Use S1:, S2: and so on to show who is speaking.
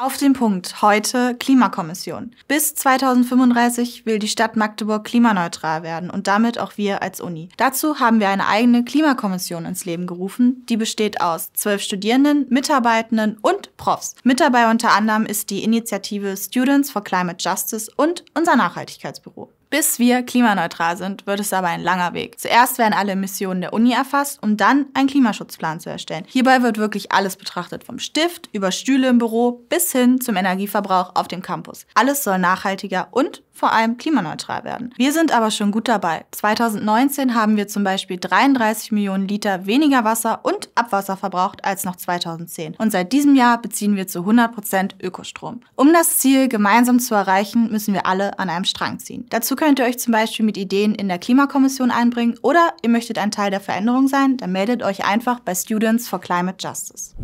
S1: Auf den Punkt heute Klimakommission. Bis 2035 will die Stadt Magdeburg klimaneutral werden und damit auch wir als Uni. Dazu haben wir eine eigene Klimakommission ins Leben gerufen, die besteht aus zwölf Studierenden, Mitarbeitenden und Profs. Mit dabei unter anderem ist die Initiative Students for Climate Justice und unser Nachhaltigkeitsbüro. Bis wir klimaneutral sind, wird es aber ein langer Weg. Zuerst werden alle Emissionen der Uni erfasst, um dann einen Klimaschutzplan zu erstellen. Hierbei wird wirklich alles betrachtet, vom Stift über Stühle im Büro bis hin zum Energieverbrauch auf dem Campus. Alles soll nachhaltiger und vor allem klimaneutral werden. Wir sind aber schon gut dabei. 2019 haben wir zum Beispiel 33 Millionen Liter weniger Wasser und Abwasser verbraucht als noch 2010. Und seit diesem Jahr beziehen beziehen wir zu 100% Ökostrom. Um das Ziel gemeinsam zu erreichen, müssen wir alle an einem Strang ziehen. Dazu könnt ihr euch zum Beispiel mit Ideen in der Klimakommission einbringen oder ihr möchtet ein Teil der Veränderung sein, dann meldet euch einfach bei Students for Climate Justice.